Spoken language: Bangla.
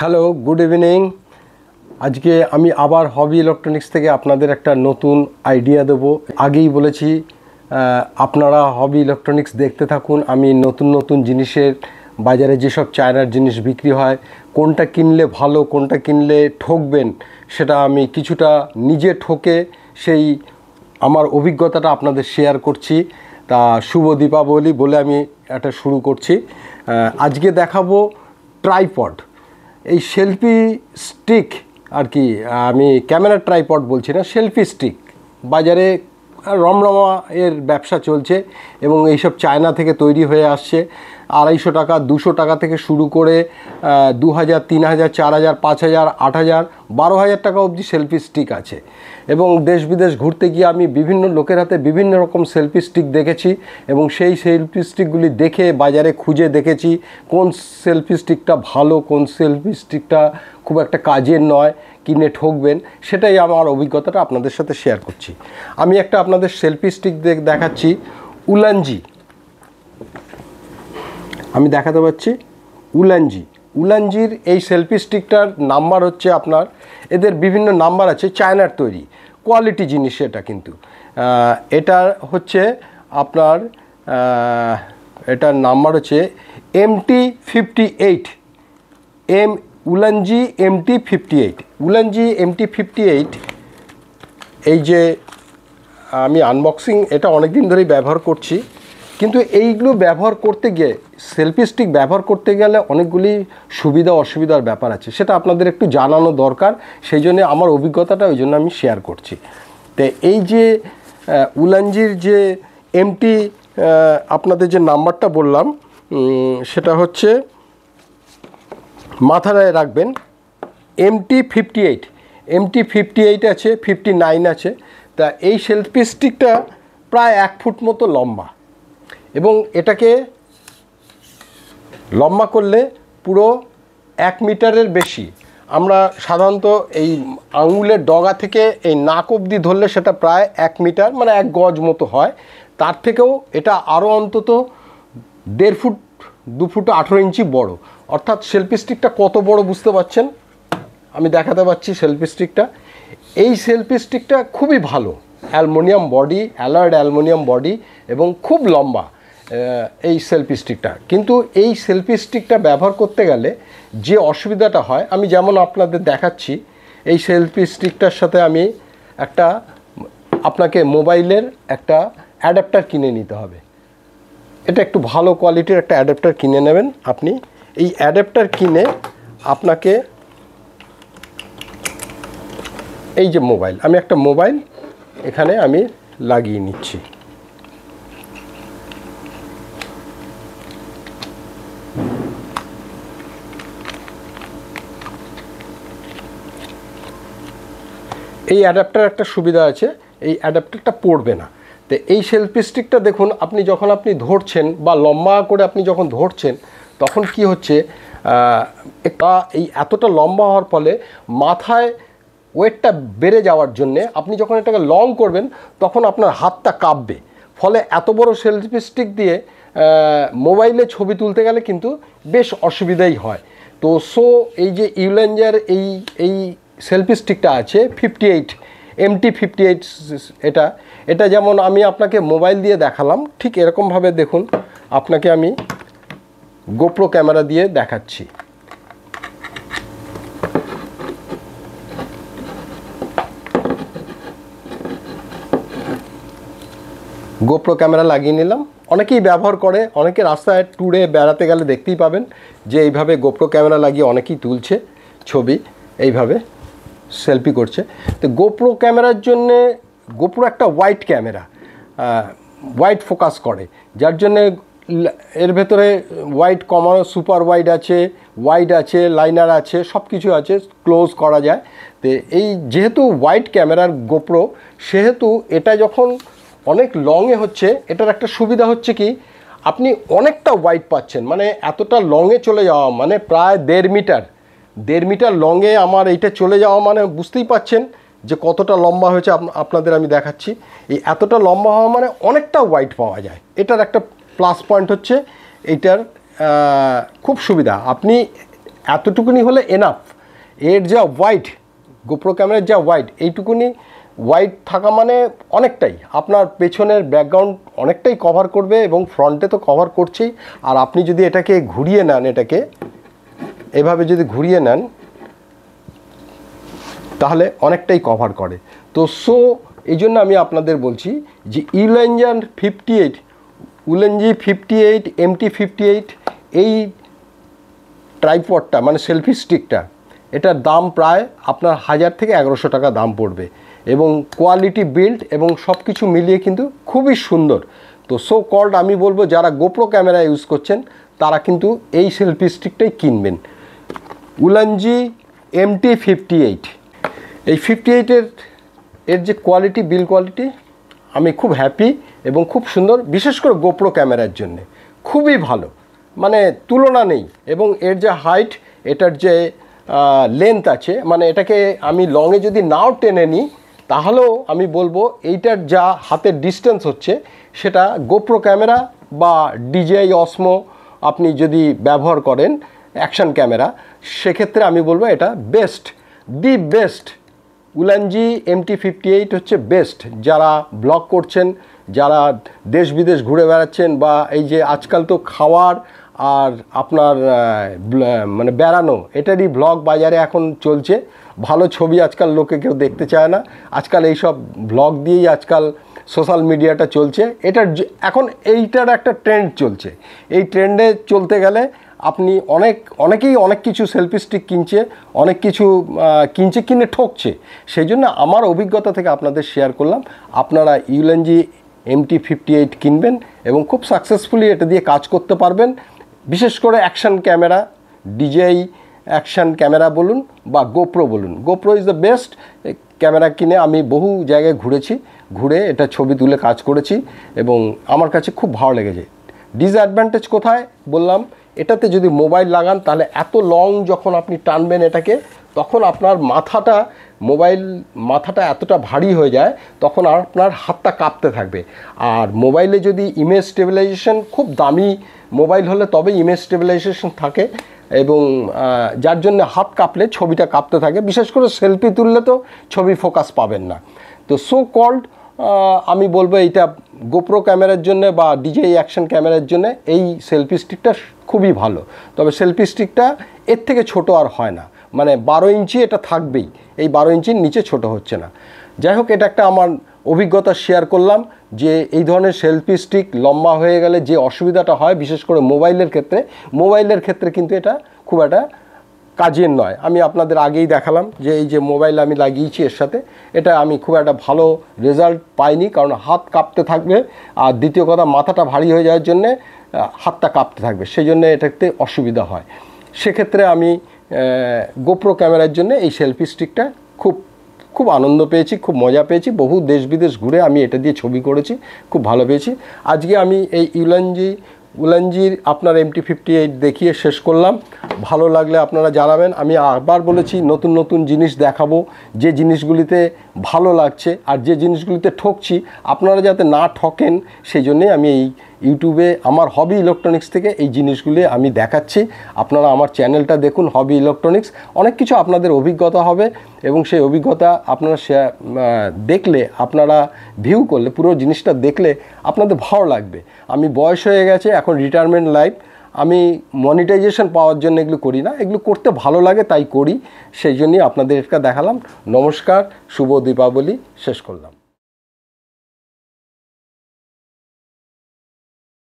হ্যালো গুড ইভিনিং আজকে আমি আবার হবি ইলেকট্রনিক্স থেকে আপনাদের একটা নতুন আইডিয়া দেবো আগেই বলেছি আপনারা হবি ইলেকট্রনিক্স দেখতে থাকুন আমি নতুন নতুন জিনিসের বাজারে যেসব চায়নার জিনিস বিক্রি হয় কোনটা কিনলে ভালো কোনটা কিনলে ঠকবেন সেটা আমি কিছুটা নিজে ঠকে সেই আমার অভিজ্ঞতাটা আপনাদের শেয়ার করছি তা শুভ দীপাবলি বলে আমি এটা শুরু করছি আজকে দেখাবো ট্রাইপড এই সেলফি স্টিক আর কি আমি ক্যামেরা ট্রাইপড বলছি না সেলফি স্টিক বাজারে রমরমা এর ব্যবসা চলছে এবং এইসব চায়না থেকে তৈরি হয়ে আসছে আড়াইশো টাকা দুশো টাকা থেকে শুরু করে দু হাজার তিন হাজার চার হাজার পাঁচ হাজার আট হাজার বারো হাজার টাকা অবধি সেলফি স্টিক আছে এবং দেশ বিদেশ ঘুরতে গিয়ে আমি বিভিন্ন লোকের হাতে বিভিন্ন রকম সেলফি স্টিক দেখেছি এবং সেই সেলফি স্টিকগুলি দেখে বাজারে খুঁজে দেখেছি কোন সেলফি স্টিকটা ভালো কোন সেলফি স্টিকটা খুব একটা কাজের নয় কিনে ঠকবেন সেটাই আমার অভিজ্ঞতাটা আপনাদের সাথে শেয়ার করছি আমি একটা আপনাদের সেলফি স্টিক দেখাচ্ছি উলানজি আমি দেখাতে পাচ্ছি উলানজি উলানজির এই সেলফি স্টিকটার নাম্বার হচ্ছে আপনার এদের বিভিন্ন নাম্বার আছে চায়নার তৈরি কোয়ালিটি জিনিস এটা কিন্তু এটা হচ্ছে আপনার এটার নাম্বার হচ্ছে MT fifty eight M Ulanzi MT fifty eight Ulanzi MT fifty eight এই যে আমি আনবক্সিং এটা অনেক দিন ধরেই ব্যবহার করছি কিন্তু এইগুলো ব্যবহার করতে গিয়ে সেলফি স্টিক ব্যবহার করতে গেলে অনেকগুলি সুবিধা অসুবিধার ব্যাপার আছে সেটা আপনাদের একটু জানানো দরকার সেই জন্য আমার অভিজ্ঞতাটা ওই জন্য আমি শেয়ার করছি তো এই যে উলাঞ্জির যে এমটি আপনাদের যে নাম্বারটা বললাম সেটা হচ্ছে মাথায় রাখবেন MT fifty eight MT fifty eight আছে ফিফটি নাইন আছে তা এই সেলফি স্টিকটা প্রায় এক ফুট মতো লম্বা এবং এটাকে লম্বা করলে পুরো এক মিটারের বেশি আমরা সাধারণত এই আঙুলের ডগা থেকে এই নাক অবধি ধরলে সেটা প্রায় এক মিটার মানে এক গজ মতো হয় তার থেকেও এটা আরও অন্তত দেড় ফুট দু ফুট আঠেরো ইঞ্চি বড় অর্থাৎ সেলফি স্টিকটা কত বড় বুঝতে পারছেন আমি দেখাতে পাচ্ছি সেলফি স্টিকটা এই সেলফি স্টিকটা খুবই ভালো aluminium body alloyed aluminium body এবং খুব লম্বা এই সেলফি স্টিকটা কিন্তু এই সেলফি স্টিকটা ব্যবহার করতে গেলে যে অসুবিধাটা হয় আমি যেমন আপনাদের দেখাচ্ছি এই সেলফি স্টিকটার সাথে আমি একটা আপনাকে মোবাইলের একটা অ্যাডাপ্টার কিনে নিতে হবে এটা একটু ভালো কোয়ালিটির একটা অ্যাডাপ্টার কিনে নেবেন আপনি এই অ্যাডাপ্টার কিনে আপনাকে এই যে মোবাইল আমি একটা মোবাইল এখানে আমি লাগিয়ে নিচ্ছি এই অ্যাডাপ্টার একটা সুবিধা আছে এই অ্যাডাপ্টারটা পড়বে না তো এই সেলফি স্টিকটা দেখুন আপনি যখন আপনি ধরছেন বা লম্বা করে আপনি যখন ধরছেন তখন কি হচ্ছে এই এতটা লম্বা হওয়ার ফলে মাথায় ওয়েটটা বেড়ে যাওয়ার জন্যে আপনি যখন এটাকে লং করবেন তখন আপনার হাতটা কাঁপবে ফলে এত বড় সেলফি স্টিক দিয়ে মোবাইলে ছবি তুলতে গেলে কিন্তু বেশ অসুবিধাই হয় তো সো এই যে ইউলেঞ্জার এই এই সেলফি স্টিকটা আছে fifty eight MT fifty eight এটা এটা যেমন আমি আপনাকে মোবাইল দিয়ে দেখালাম ঠিক এরকমভাবে দেখুন আপনাকে আমি গোপ্রো ক্যামেরা দিয়ে দেখাচ্ছি গোপ্রো ক্যামেরা লাগিয়ে নিলাম অনেকেই ব্যবহার করে অনেকে রাস্তায় ট্যুরে বেড়াতে গেলে দেখতেই পাবেন যে এইভাবে গোপ্রো ক্যামেরা লাগিয়ে অনেকেই তুলছে ছবি এইভাবে সেলফি করছে তো গোপ্রো ক্যামেরার জন্যে গোপ্রো একটা হোয়াইট ক্যামেরা হোয়াইট ফোকাস করে যার জন্যে এর ভেতরে ওয়াইড কমানো সুপার ওয়াইড আছে ওয়াইড আছে লাইনার আছে সব কিছু আছে ক্লোজ করা যায় তো এই যেহেতু হোয়াইট ক্যামেরার গোপ্রো সেহেতু এটা যখন অনেক লংয়ে হচ্ছে এটার একটা সুবিধা হচ্ছে কি আপনি অনেকটা ওয়াইড পাচ্ছেন মানে এতটা লংয়ে চলে যাওয়া মানে প্রায় দেড় মিটার দেড় মিটার লংয়ে আমার এইটা চলে যাওয়া মানে বুঝতেই পাচ্ছেন যে কতটা লম্বা হয়েছে আপনাদের আমি দেখাচ্ছি এই এতটা লম্বা হওয়া মানে অনেকটা ওয়াইড পাওয়া যায় এটার একটা প্লাস পয়েন্ট হচ্ছে এইটার খুব সুবিধা আপনি এতটুকুনি হলে এনাফ এর যা হোয়াইট গোপ্রো ক্যামেরার যা হোয়াইট এইটুকুনি হোয়াইট থাকা মানে অনেকটাই আপনার পেছনের ব্যাকগ্রাউন্ড অনেকটাই কভার করবে এবং ফ্রন্টে তো কভার করছেই আর আপনি যদি এটাকে ঘুরিয়ে নেন এটাকে এভাবে যদি ঘুরিয়ে নেন তাহলে অনেকটাই কভার করে তো সো এই জন্য আমি আপনাদের বলছি যে Ulanzi fifty eight Ulanzi fifty eight MT fifty eight এই ট্রাইপডটা মানে সেলফি স্টিকটা এটার দাম প্রায় আপনার হাজার থেকে এগারোশো টাকা দাম পড়বে এবং কোয়ালিটি বিল্ড এবং সব কিছু মিলিয়ে কিন্তু খুবই সুন্দর তো সো কল্ড আমি বলবো যারা গোপ্রো ক্যামেরা ইউজ করছেন তারা কিন্তু এই সেলফি স্টিকটাই কিনবেন উলানজি এমটি ফিফটি এইট এই ফিফটি এইটের এর যে কোয়ালিটি বিল কোয়ালিটি আমি খুব হ্যাপি এবং খুব সুন্দর বিশেষ করে গোপ্রো ক্যামেরার জন্য খুবই ভালো মানে তুলনা নেই এবং এর যে হাইট এটার যে লেন্থ আছে মানে এটাকে আমি লংয়ে যদি নাও টেনে নিই তাহলেও আমি বলবো এইটার যা হাতের ডিস্টেন্স হচ্ছে সেটা গোপ্রো ক্যামেরা বা ডিজেআই অসমো আপনি যদি ব্যবহার করেন অ্যাকশন ক্যামেরা সেক্ষেত্রে আমি বলবো এটা best the best Ulanzi MT fifty eight হচ্ছে বেস্ট যারা ব্লগ করছেন যারা দেশ বিদেশ ঘুরে বেড়াচ্ছেন বা এই যে আজকাল তো খাওয়ার আর আপনার মানে বেড়ানো এটারই ব্লগ বাজারে এখন চলছে ভালো ছবি আজকাল লোকে কেউ দেখতে চায় না আজকাল এই সব ব্লগ দিয়েই আজকাল সোশ্যাল মিডিয়াটা চলছে এটার এখন এইটার একটা ট্রেন্ড চলছে এই ট্রেন্ডে চলতে গেলে আপনি অনেক অনেকেই অনেক কিছু সেলফি স্টিক কিনছে অনেক কিছু কিনছে কিনে ঠকছে সেই জন্য আমার অভিজ্ঞতা থেকে আপনাদের শেয়ার করলাম আপনারা ইউলেনজি এমটি ফিফটি এইট কিনবেন এবং খুব সাকসেসফুলি এটা দিয়ে কাজ করতে পারবেন বিশেষ করে action camera DJI action camera বলুন বা গোপ্রো বলুন GoPro is the best camera কিনে আমি বহু জায়গায় ঘুরেছি ঘুরে এটা ছবি তুলে কাজ করেছি এবং আমার কাছে খুব ভালো লেগেছে ডিসঅ্যাডভান্টেজ কোথায় বললাম এটাতে যদি মোবাইল লাগান তাহলে এত লং যখন আপনি টানবেন এটাকে তখন আপনার মাথাটা মোবাইল মাথাটা এতটা ভারী হয়ে যায় তখন আর আপনার হাতটা কাঁপতে থাকবে আর মোবাইলে যদি ইমেজ স্টেবিলাইজেশন খুব দামি মোবাইল হলে তবে ইমেজ স্টেবিলাইজেশন থাকে এবং যার জন্য হাত কাঁপলে ছবিটা কাঁপতে থাকে বিশেষ করে সেলফি তুললে তো ছবি ফোকাস পাবেন না তো সো কল্ড আমি বলবো এটা গোপ্রো ক্যামেরার জন্য বা ডিজে অ্যাকশন ক্যামেরার জন্য এই সেলফি স্টিকটা খুবই ভালো তবে সেলফি স্টিকটা এর থেকে ছোট আর হয় না মানে বারো ইঞ্চি এটা থাকবেই এই বারো ইঞ্চির নিচে ছোট হচ্ছে না যাই হোক এটা একটা আমার অভিজ্ঞতা শেয়ার করলাম যে এই ধরনের সেলফি স্টিক লম্বা হয়ে গেলে যে অসুবিধাটা হয় বিশেষ করে মোবাইলের ক্ষেত্রে মোবাইলের ক্ষেত্রে কিন্তু এটা খুব একটা কাজের নয় আমি আপনাদের আগেই দেখালাম যে এই যে মোবাইল আমি লাগিয়েছি এর সাথে এটা আমি খুব একটা ভালো রেজাল্ট পাইনি কারণ হাত কাঁপতে থাকবে আর দ্বিতীয় কথা মাথাটা ভারী হয়ে যাওয়ার জন্যে হাতটা কাঁপতে থাকবে সেই জন্য এটাতে অসুবিধা হয় সেক্ষেত্রে আমি গোপ্রো ক্যামেরার জন্য এই সেলফি স্টিকটা খুব খুব আনন্দ পেয়েছি খুব মজা পেয়েছি বহু দেশ বিদেশ ঘুরে আমি এটা দিয়ে ছবি করেছি খুব ভালো পেয়েছি আজকে আমি এই ইউলানজি উলানজির আপনার এমটি ফিফটি এইট দেখিয়ে শেষ করলাম ভালো লাগলে আপনারা জানাবেন আমি আবার বলেছি নতুন নতুন জিনিস দেখাবো যে জিনিসগুলিতে ভালো লাগছে আর যে জিনিসগুলিতে ঠকছি আপনারা যাতে না ঠকেন সেই জন্যেই আমি এই ইউটিউবে আমার হবি ইলেকট্রনিক্স থেকে এই জিনিসগুলি আমি দেখাচ্ছি আপনারা আমার চ্যানেলটা দেখুন হবি ইলেকট্রনিক্স অনেক কিছু আপনাদের অভিজ্ঞতা হবে এবং সেই অভিজ্ঞতা আপনারা দেখলে আপনারা ভিউ করলে পুরো জিনিসটা দেখলে আপনাদের ভালো লাগবে আমি বয়স হয়ে গেছে এখন রিটায়ারমেন্ট লাইফ আমি মনিটাইজেশন পাওয়ার জন্য এগুলো করি না এগুলো করতে ভালো লাগে তাই করি সেই জন্যই আপনাদেরকে দেখালাম নমস্কার শুভ দীপাবলি শেষ করলাম